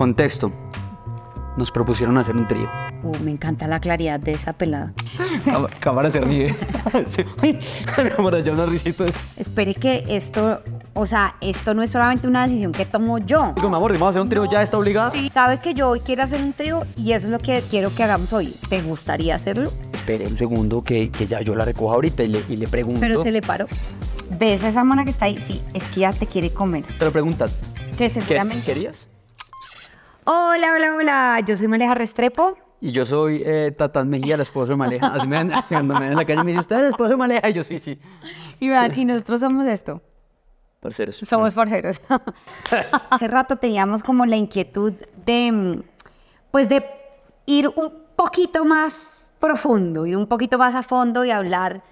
Contexto. Nos propusieron hacer un trío. Uh, me encanta la claridad de esa pelada. Cámara se ríe. Cámara ya una risita. Espere que esto, o sea, esto no es solamente una decisión que tomo yo. Digo, mi amor, vamos a hacer un trío, ya está obligado. Sí. Sabe que yo hoy quiero hacer un trío y eso es lo que quiero que hagamos hoy. ¿Te gustaría hacerlo? Espere un segundo que, ya yo la recojo ahorita y le, y le pregunto. Pero te le paro. ¿Ves a esa mona que está ahí? Sí, es que ya te quiere comer. Te lo preguntas. Que ¿Qué, ¿Querías? Hola, hola, hola. Yo soy Maleja Restrepo. Y yo soy eh, Tatán Mejía, el esposo de Maleja. Así me dan en la calle me dicen, ¿usted es el esposo de Maleja? Y yo, sí, sí. Y, y nosotros somos esto. Parceros. Somos parceros. Hace rato teníamos como la inquietud de, pues, de ir un poquito más profundo, ir un poquito más a fondo y hablar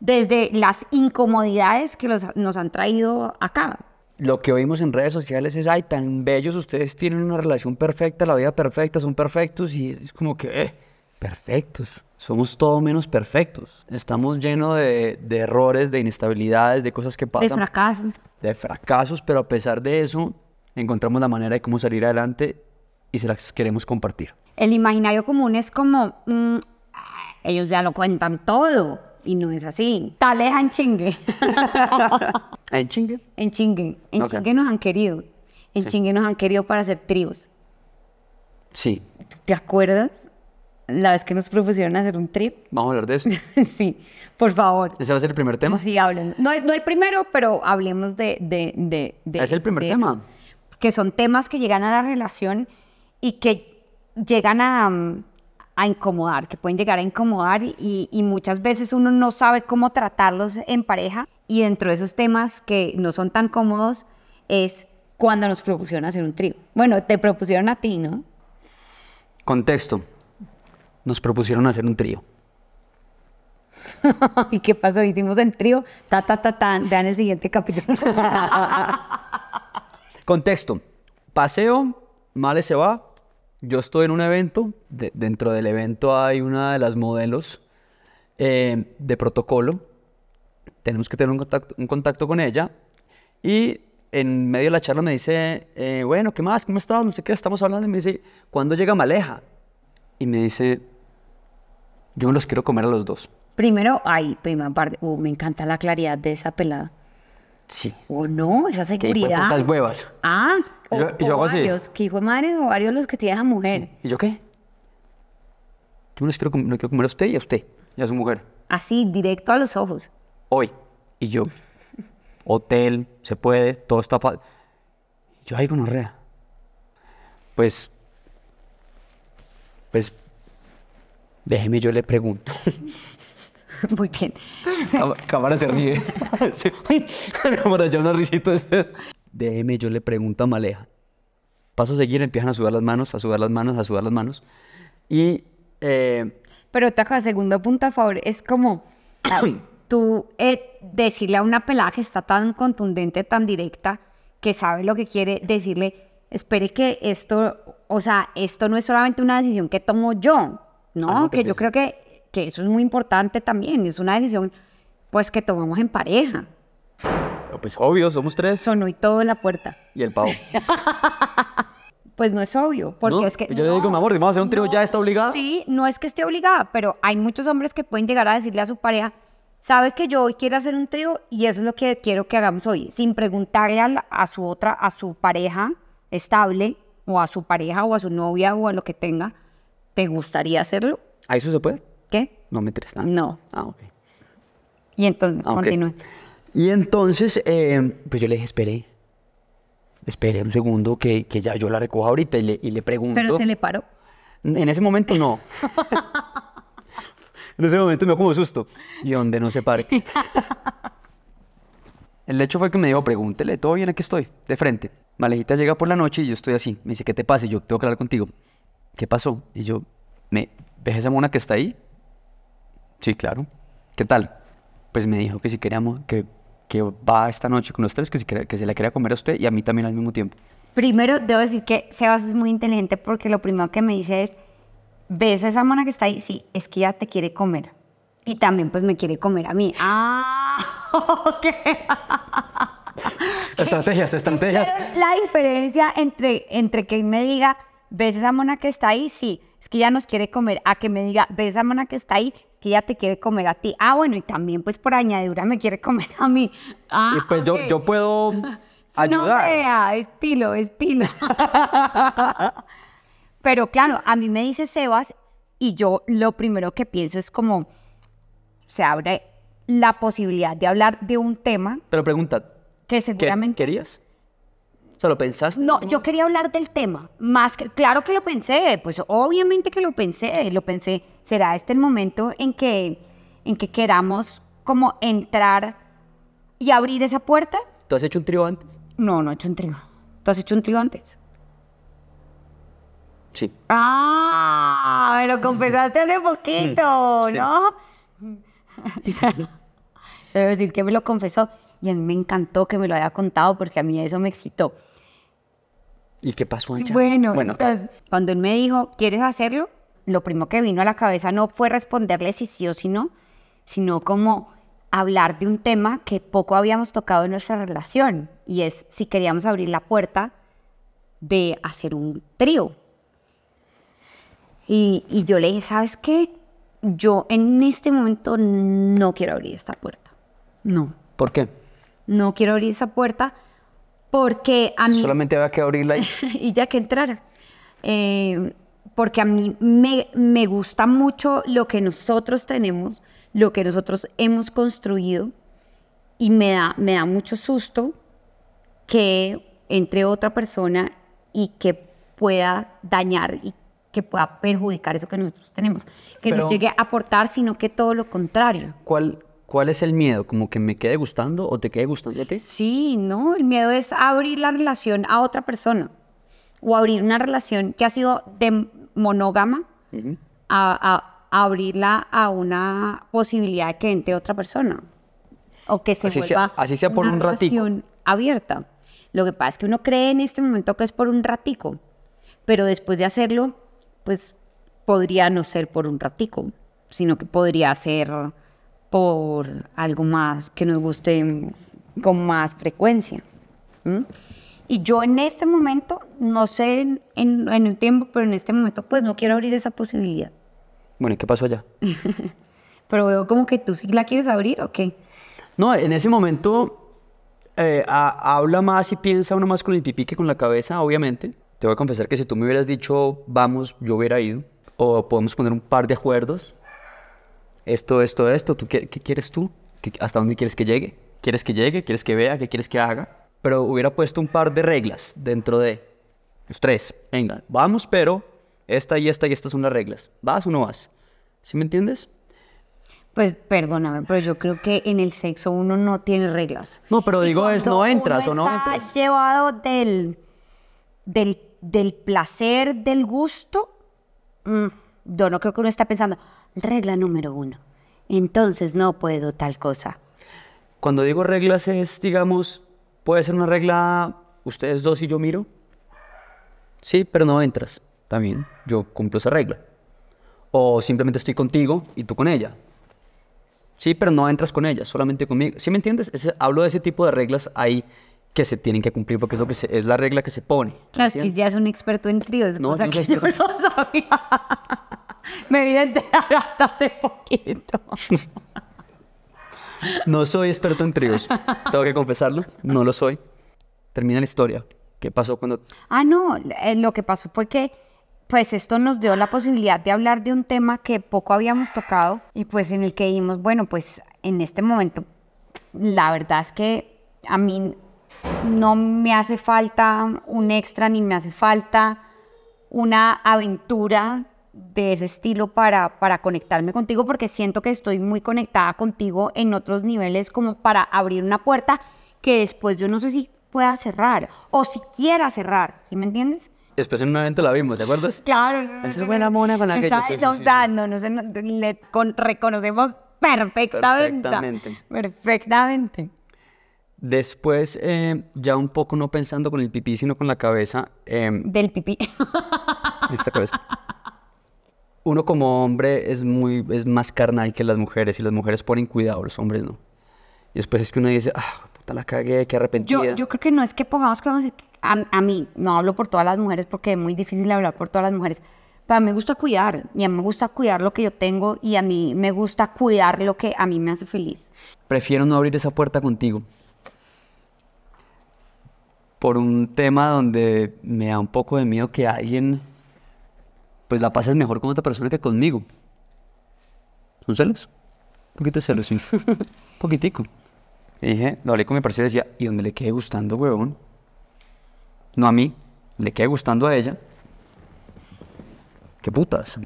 desde las incomodidades que nos han traído acá, lo que oímos en redes sociales es, ay, tan bellos, ustedes tienen una relación perfecta, la vida perfecta, son perfectos y es como que, eh, perfectos. Somos todo menos perfectos. Estamos llenos de, errores, de inestabilidades, de cosas que pasan. De fracasos. De fracasos, pero a pesar de eso, encontramos la manera de cómo salir adelante y se las queremos compartir. El imaginario común es como, mm, ellos ya lo cuentan todo y no es así. Tal es chingue. ¿En chingue? En En chingue nos han querido. En chingue nos han querido para hacer tríos. Sí. ¿Te acuerdas? La vez que nos propusieron hacer un trip. Vamos a hablar de eso. sí, por favor. ¿Ese va a ser el primer tema? Sí, hablen. No, el primero, pero hablemos de... de, ¿Es el primer tema? Que son temas que llegan a la relación y que llegan a... Mm, a incomodar, que pueden llegar a incomodar y, muchas veces uno no sabe cómo tratarlos en pareja y dentro de esos temas que no son tan cómodos es cuando nos propusieron hacer un trío. Bueno, te propusieron a ti, ¿no? Contexto. Nos propusieron hacer un trío. ¿Y qué pasó? Hicimos el trío, ta, ta, ta, ta, vean el siguiente capítulo. Contexto. Paseo, Male se va, yo estoy en un evento, dentro del evento hay una de las modelos eh, de protocolo, tenemos que tener un contacto, un contacto, con ella y en medio de la charla me dice, eh, bueno, ¿qué más? ¿Cómo estás? No sé qué, estamos hablando y me dice, ¿cuándo llega Maleja? Y me dice, yo me los quiero comer a los dos. Primero, ay, prima parte, uh, me encanta la claridad de esa pelada. Sí. ¿O no? Esa seguridad. ¿Qué putas huevas? Ah, o, y yo hago varios, así. que hijo de madre, o varios los que te deja mujer. ¿Y yo qué? Yo no les quiero, comer a usted y a usted, y a su mujer. Así, directo a los ojos. Hoy. Y yo, hotel, se puede, todo está... Y yo, con gonorrea. Pues, pues, déjeme, yo le pregunto. Muy bien. Cámara se ríe. Cámara, ya una risita. Déjeme yo le pregunto a Maleja. Paso a seguir, empiezan a sudar las manos, a sudar las manos, a sudar las manos. Y... Eh, Pero Taca, segundo punto a favor, es como tú eh, decirle a una pelada que está tan contundente, tan directa, que sabe lo que quiere, decirle, espere que esto, o sea, esto no es solamente una decisión que tomo yo, ¿no? Ah, pues que yo creo que, que eso es muy importante también, es una decisión pues que tomamos en pareja. Pues obvio, somos tres. Sonó y todo en la puerta. Y el pavo. pues no es obvio, porque es que... Pues yo le digo, mi amor, vamos a hacer un trío, ya está obligada. Sí, no es que esté obligada, pero hay muchos hombres que pueden llegar a decirle a su pareja, sabe que yo hoy quiero hacer un trío y eso es lo que quiero que hagamos hoy, sin preguntarle a, su otra, a su pareja estable, o a su pareja, o a su novia, o a lo que tenga, ¿te gustaría hacerlo? ¿A eso se puede? ¿Qué? No me interesa. No. Ah, ok. Y entonces, ah, continúe. Y entonces, eh, pues yo le dije, espere, espere un segundo que, ya yo la recojo ahorita y le, pregunto. Pero se le paró. En ese momento no. en ese momento me dio como susto. Y donde no se pare. El hecho fue que me dijo, pregúntele, todo bien, aquí estoy, de frente. Malejita llega por la noche y yo estoy así. Me dice, ¿qué te pasa? Y yo, tengo que hablar contigo. ¿Qué pasó? Y yo, ¿me ves esa mona que está ahí? Sí, claro. ¿Qué tal? Pues me dijo que si queríamos, que que va esta noche con ustedes, que se, que se la quería comer a usted y a mí también al mismo tiempo? Primero, debo decir que Sebas es muy inteligente porque lo primero que me dice es, ¿ves a esa mona que está ahí? Sí, es que ella te quiere comer. Y también pues me quiere comer a mí. Ah, ok. estrategias, estrategias. la diferencia entre, entre que me diga, ¿ves a esa mona que está ahí? Sí, es que ella nos quiere comer, a que me diga, ¿ves a esa mona que está ahí? que ya te quiere comer a ti. Ah, bueno, y también pues por añadidura me quiere comer a mí. Ah, y pues yo, yo puedo ayudar. No es pilo, es pilo. Pero claro, a mí me dice Sebas y yo lo primero que pienso es como se abre la posibilidad de hablar de un tema. Pero pregunta. Que seguramente... ¿Querías? sea, ¿lo pensaste? No, yo quería hablar del tema. Más claro que lo pensé, pues obviamente que lo pensé, lo pensé. Será este el momento en que, en que queramos como entrar y abrir esa puerta. ¿Tú has hecho un trío antes? No, no he hecho un trío. ¿Tú has hecho un trío antes? Sí. Ah, me lo confesaste hace poquito, ¿no? Debo decir que me lo confesó y a mí me encantó que me lo haya contado porque a mí eso me excitó. ¿Y qué pasó Ancha? Bueno, bueno cuando él me dijo, ¿quieres hacerlo? Lo primero que vino a la cabeza no fue responderle si sí o si no, sino como hablar de un tema que poco habíamos tocado en nuestra relación, y es si queríamos abrir la puerta de hacer un trío. Y, y yo le dije, ¿sabes qué? Yo en este momento no quiero abrir esta puerta. No. ¿Por qué? No quiero abrir esa puerta porque a mí... Solamente había que abrirla y... ya que entrara. Eh, porque a mí me, gusta mucho lo que nosotros tenemos, lo que nosotros hemos construido, y me da, me da mucho susto que entre otra persona y que pueda dañar y que pueda perjudicar eso que nosotros tenemos, que no llegue a aportar, sino que todo lo contrario. ¿Cuál, ¿Cuál es el miedo? ¿Como que me quede gustando o te quede gustando a Sí, no, el miedo es abrir la relación a otra persona o abrir una relación que ha sido de monógama a, abrirla a una posibilidad de que entre otra persona o que se así vuelva así por una un relación abierta. Lo que pasa es que uno cree en este momento que es por un ratico, pero después de hacerlo, pues podría no ser por un ratico, sino que podría ser por algo más que nos guste con más frecuencia. Y yo en este momento, no sé en, en, el tiempo, pero en este momento pues no quiero abrir esa posibilidad. Bueno, ¿y qué pasó allá? pero veo como que tú sí la quieres abrir o qué. No, en ese momento eh, habla más y piensa uno más con el pipí que con la cabeza, obviamente. Te voy a confesar que si tú me hubieras dicho, vamos, yo hubiera ido. O podemos poner un par de acuerdos esto, esto, esto, ¿tú qué, quieres tú? ¿Hasta dónde quieres que llegue? ¿Quieres que llegue? ¿Quieres que vea? ¿Qué quieres que haga? Pero hubiera puesto un par de reglas dentro de los tres. Venga, vamos, pero esta y esta y estas son las reglas. ¿Vas o no vas? ¿Sí me entiendes? Pues perdóname, pero yo creo que en el sexo uno no tiene reglas. No, pero digo es no entras o no entras. Está llevado del, del, del placer, del gusto. Mm, yo no creo que uno está pensando, regla número uno, entonces no puedo tal cosa. Cuando digo reglas es, digamos, puede ser una regla, ustedes dos y yo miro. Sí, pero no entras. También, yo cumplo esa regla. O simplemente estoy contigo y tú con ella. Sí, pero no entras con ella, solamente conmigo. ¿Sí me entiendes? hablo de ese tipo de reglas. ahí que se tienen que cumplir porque es, que es la regla que se pone. Claro, es ya es un experto en tríos, no, cosa no sabía. Me vi enterar hasta hace poquito. no soy experto en tríos, tengo que confesarlo, no lo soy. Termina la historia. ¿Qué pasó cuando...? Ah, no, eh, lo que pasó fue que pues esto nos dio la posibilidad de hablar de un tema que poco habíamos tocado y pues en el que dijimos, bueno, pues en este momento la verdad es que a mí no me hace falta un extra ni me hace falta una aventura de ese estilo para, para conectarme contigo porque siento que estoy muy conectada contigo en otros niveles como para abrir una puerta que después yo no sé si pueda cerrar o si quiera cerrar, ¿sí me entiendes? Después en un evento la vimos, ¿de acuerdo? Claro. Es fue buena mona con la que yo soy. no le reconocemos perfectamente. Perfectamente. Perfectamente. Después, eh, ya un poco no pensando con el pipí, sino con la cabeza. Em, Del pipí. De esta cabeza. Uno como hombre es, muy, es más carnal que las mujeres y las mujeres ponen cuidado, los hombres no. Y después es que uno dice, ah, puta la cagué, que arrepentida. Yo, yo creo que no es que pongamos cuidado. A, a, mí, no hablo por todas las mujeres porque es muy difícil hablar por todas las mujeres. Pero a mí me gusta cuidar y a mí me gusta cuidar lo que yo tengo y a mí me gusta cuidar lo que a mí me hace feliz. Prefiero no abrir esa puerta contigo por un tema donde me da un poco de miedo que alguien pues la pases mejor con otra persona que conmigo. ¿Son celos? Un poquito celos, sí. un poquitico. Y dije, lo hablé con mi y decía, ¿y donde le quede gustando, huevón? No a mí, le quede gustando a ella. ¿Qué putas?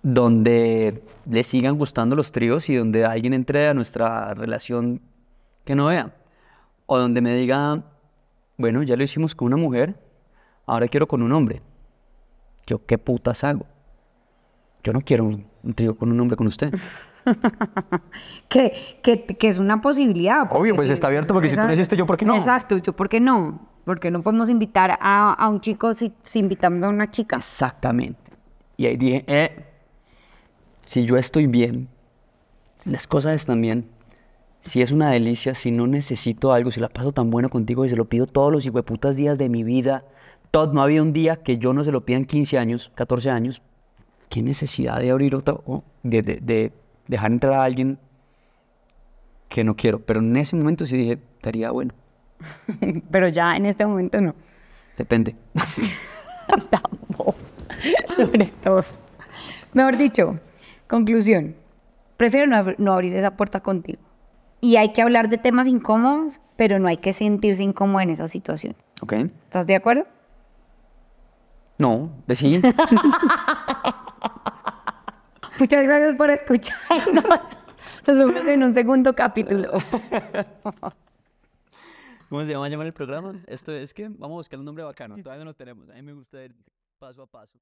Donde le sigan gustando los tríos y donde alguien entre a nuestra relación que no vea. O donde me diga, bueno, ya lo hicimos con una mujer, ahora quiero con un hombre. Yo, ¿qué putas hago? Yo no quiero un, trío con un hombre con usted. que, es una posibilidad. Obvio, pues está abierto porque si tú no hiciste, yo, ¿por qué no? Exacto, yo, ¿por qué no? Porque no podemos invitar a, un chico si, si, invitamos a una chica. Exactamente. Y ahí dije, eh, si yo estoy bien, las cosas están bien, si es una delicia, si no necesito algo, si la paso tan bueno contigo y se lo pido todos los putas días de mi vida, todo, no había un día que yo no se lo pida en 15 años, 14 años, ¿qué necesidad de abrir otra, oh, de, dejar entrar a alguien que no quiero? Pero en ese momento sí dije, estaría bueno. Pero ya en este momento no. Depende. Mejor dicho, conclusión. Prefiero no abrir esa puerta contigo. Y hay que hablar de temas incómodos, pero no hay que sentirse incómodo en esa situación. ¿Estás de acuerdo? No, de Muchas gracias por escuchar. Nos vemos en un segundo capítulo. ¿Cómo se llama llamar el programa? Esto es que vamos a buscar un nombre bacano. Todavía no lo tenemos. A mí me gusta ir paso a paso.